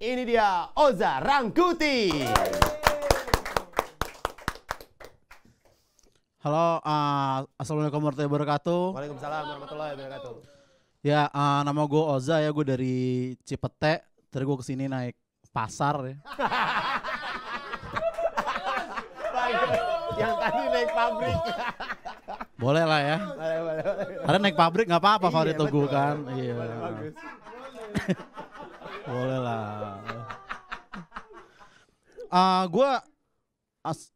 Ini dia Oza Rangkuti. Halo, uh, assalamualaikum warahmatullahi wabarakatuh. Waalaikumsalam warahmatullahi wabarakatuh. Ya, uh, nama gue Oza ya, gue dari Cipete. Terus gue kesini naik pasar ya. Yang tadi naik pabrik. boleh lah ya. Boleh, boleh, boleh. Karena naik pabrik nggak apa-apa kalau iya, ditunggu kan. Iya. iya. Boleh uh, ah, gue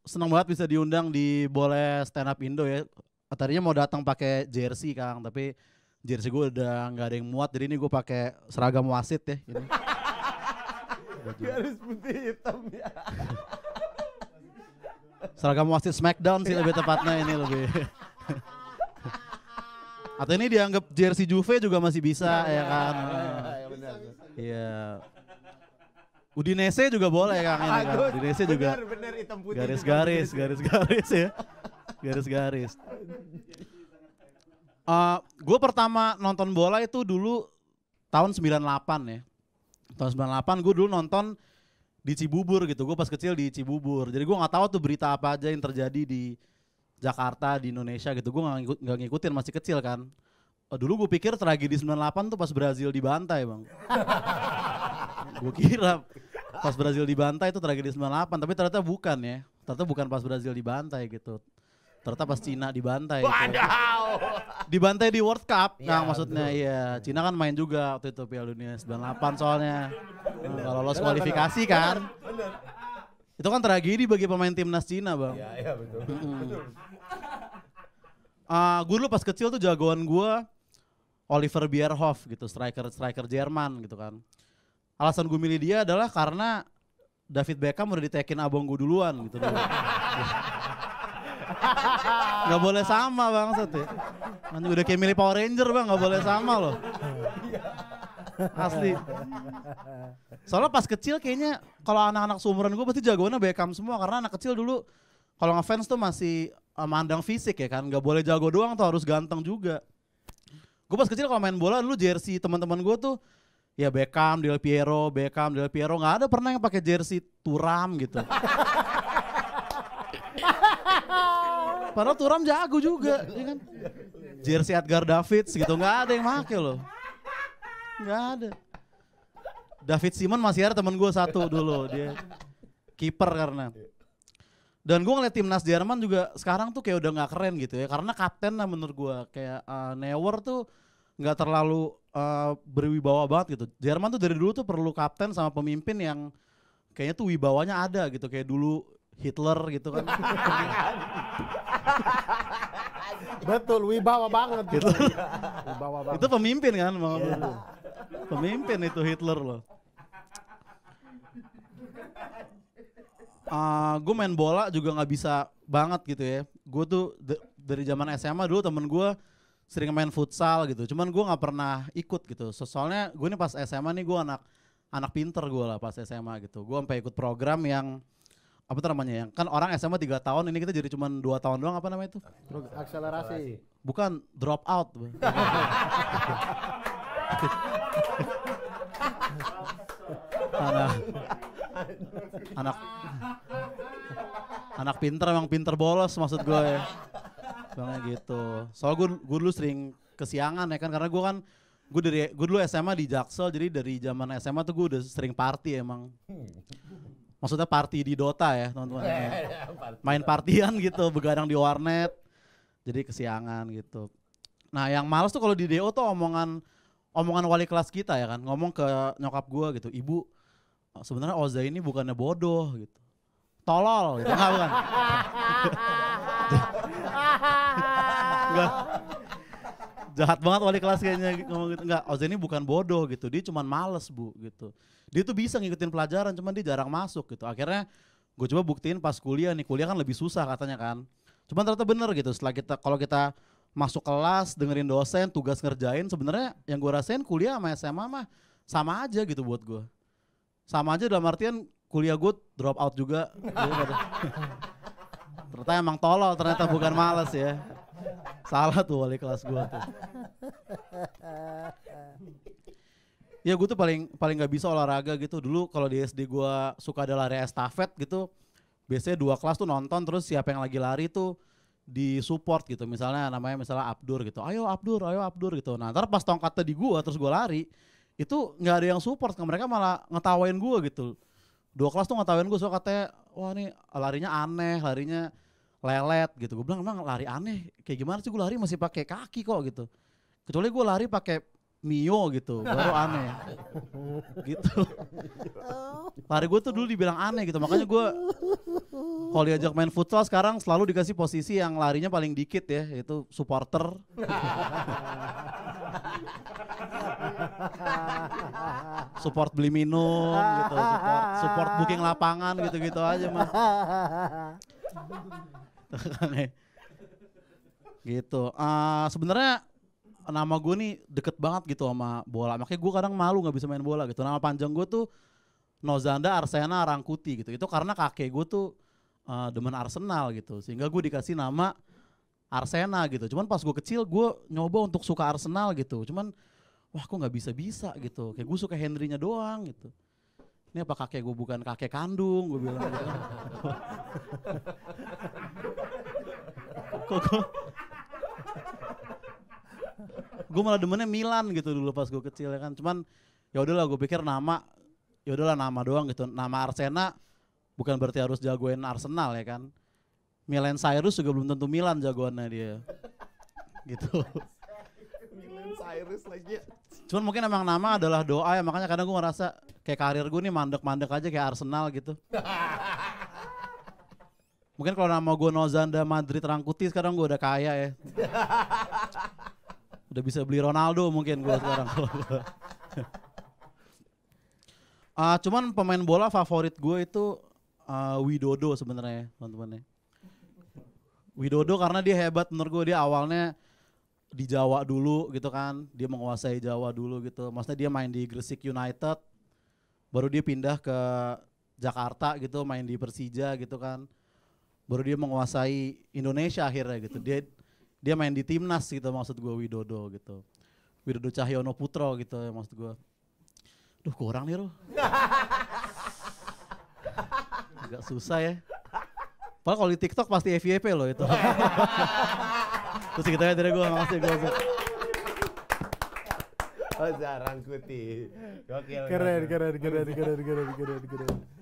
senang banget bisa diundang di boleh stand up Indo ya. Tadinya mau datang pakai jersey Kang, tapi jersey gue udah nggak ada yang muat, jadi ini gue pakai seragam wasit ya. Gitu. Garis putih hitam ya. seragam wasit Smackdown sih lebih tepatnya ini lebih. Atau ini dianggap jersey Juve juga masih bisa nah, ya, ya kan. Nah, iya. Ya, ya, ya, Udinese juga boleh Kang ini. Kan. Udinese juga. Bener, hitam putih. Garis-garis, garis-garis ya. Garis-garis. Uh, eh, gue pertama nonton bola itu dulu tahun 98 ya. Tahun 98 gue dulu nonton di Cibubur gitu. Gue pas kecil di Cibubur. Jadi gue nggak tahu tuh berita apa aja yang terjadi di Jakarta, di Indonesia gitu. Gue nggak ngikut, gak ngikutin masih kecil kan. Uh, dulu gue pikir tragedi 98 tuh pas Brazil dibantai bang. gue kira pas Brazil dibantai itu tragedi 98, tapi ternyata bukan ya. Ternyata bukan pas Brazil dibantai gitu. Ternyata pas Cina dibantai. Gitu. Wadaw. Dibantai di World Cup. Ya, nah, maksudnya betul. iya, Cina kan main juga waktu itu Piala Dunia 98 soalnya. Nah, kalau lolos kualifikasi bener, kan. Bener, bener. Itu kan tragedi bagi pemain timnas Cina, Bang. Iya, iya betul. betul. Uh, ah, gue dulu pas kecil tuh jagoan gue Oliver Bierhoff gitu, striker striker Jerman gitu kan alasan gue milih dia adalah karena David Beckham udah ditekin abang gue duluan gitu dulu. gak boleh sama bang Sati. Ya. Nanti udah kayak milih Power Ranger bang, gak boleh sama loh. Asli. Soalnya pas kecil kayaknya kalau anak-anak seumuran gue pasti jagoannya Beckham semua karena anak kecil dulu kalau ngefans tuh masih memandang eh, mandang fisik ya kan, gak boleh jago doang tuh harus ganteng juga. Gue pas kecil kalau main bola dulu jersey teman-teman gue tuh ya Beckham, Del Piero, Beckham, Del Piero nggak ada pernah yang pakai jersey Turam gitu. Padahal Turam jago juga, ya kan? Jersey Edgar Davids gitu nggak ada yang make loh, nggak ada. David Simon masih ada temen gue satu dulu dia kiper karena. Dan gue ngeliat timnas Jerman juga sekarang tuh kayak udah nggak keren gitu ya karena kapten lah menurut gue kayak uh, Neuer tuh nggak terlalu uh, berwibawa banget gitu. Jerman tuh dari dulu tuh perlu kapten sama pemimpin yang kayaknya tuh wibawanya ada gitu kayak dulu Hitler gitu kan. Betul, wibawa banget gitu. wibawa banget. Itu pemimpin kan, Mau Yeah. Pemimpin itu Hitler loh. Uh, eh, gue main bola juga nggak bisa banget gitu ya. Gue tuh dari zaman SMA dulu temen gue sering main futsal gitu. Cuman gue nggak pernah ikut gitu. So, soalnya gue ini pas SMA nih gue anak anak pinter gue lah pas SMA gitu. Gue sampai ikut program yang apa tuh namanya yang kan orang SMA tiga tahun ini kita jadi cuma dua tahun doang apa namanya itu? Akselerasi. Bukan drop out. anak anak anak pinter emang pinter bolos maksud gue ya soalnya gitu soal gue gue dulu sering kesiangan ya kan karena gue kan gue dari gue dulu SMA di Jaksel jadi dari zaman SMA tuh gue udah sering party emang maksudnya party di Dota ya teman-teman ya. main partian gitu begadang di warnet jadi kesiangan gitu nah yang males tuh kalau di DO tuh omongan omongan wali kelas kita ya kan ngomong ke nyokap gue gitu ibu sebenarnya Oza ini bukannya bodoh gitu tolol gitu nggak bukan enggak. Jahat banget wali kelas kayaknya ngomong gitu. Enggak, Oze ini bukan bodoh gitu. Dia cuman males, Bu, gitu. Dia tuh bisa ngikutin pelajaran, cuman dia jarang masuk gitu. Akhirnya gue coba buktiin pas kuliah nih. Kuliah kan lebih susah katanya kan. Cuman ternyata bener gitu. Setelah kita kalau kita masuk kelas, dengerin dosen, tugas ngerjain, sebenarnya yang gue rasain kuliah sama SMA mah sama aja gitu buat gue. Sama aja dalam artian kuliah gue drop out juga. ternyata emang tolol, ternyata bukan males ya. Salah tuh wali kelas gua tuh. ya gue tuh paling paling nggak bisa olahraga gitu dulu kalau di SD gua suka ada lari estafet gitu biasanya dua kelas tuh nonton terus siapa yang lagi lari tuh di support gitu misalnya namanya misalnya Abdur gitu ayo Abdur ayo Abdur gitu nah ntar pas tongkatnya di gua terus gua lari itu nggak ada yang support mereka malah ngetawain gua gitu dua kelas tuh ngetawain gua so katanya wah nih larinya aneh larinya lelet gitu. Gue bilang emang lari aneh, kayak gimana sih gue lari masih pakai kaki kok gitu. Kecuali gue lari pakai Mio gitu, baru aneh. gitu. Lari gue tuh dulu dibilang aneh gitu, makanya gue kalau diajak main futsal sekarang selalu dikasih posisi yang larinya paling dikit ya, itu supporter. support beli minum gitu, support, support booking lapangan gitu-gitu aja mah gitu. Uh, Sebenarnya nama gue nih deket banget gitu sama bola. Makanya gue kadang malu nggak bisa main bola gitu. Nama panjang gue tuh Nozanda Arsena Rangkuti gitu. Itu karena kakek gue tuh uh, demen Arsenal gitu. Sehingga gue dikasih nama Arsena gitu. Cuman pas gue kecil gue nyoba untuk suka Arsenal gitu. Cuman wah kok nggak bisa-bisa gitu. Kayak gue suka henry doang gitu. Ini apa kakek gue bukan kakek kandung? Gue bilang gitu. Kan. kok gue gue malah demennya Milan gitu dulu pas gue kecil ya kan cuman ya udahlah gue pikir nama ya udahlah nama doang gitu nama Arsena bukan berarti harus jagoin Arsenal ya kan Milan Cyrus juga belum tentu Milan jagoannya dia gitu Milan Cyrus lagi ya. cuman mungkin emang nama adalah doa ya makanya kadang gue ngerasa kayak karir gue nih mandek-mandek aja kayak Arsenal gitu Mungkin kalau nama gue Nozanda Madrid Rangkuti sekarang gue udah kaya ya. udah bisa beli Ronaldo mungkin gue sekarang. uh, cuman pemain bola favorit gue itu uh, Widodo sebenarnya teman-teman ya. Widodo karena dia hebat menurut gue dia awalnya di Jawa dulu gitu kan, dia menguasai Jawa dulu gitu. Maksudnya dia main di Gresik United, baru dia pindah ke Jakarta gitu, main di Persija gitu kan baru dia menguasai Indonesia akhirnya gitu. Dia dia main di timnas gitu maksud gue Widodo gitu. Widodo Cahyono Putro gitu ya, maksud gue. Duh kurang nih loh. Agak susah ya. Padahal kalau di TikTok pasti FYP loh itu. Terus kita dari gue makasih gue. Oh jarang kuti. Gokil. Keren, keren, keren, keren, keren, keren, keren.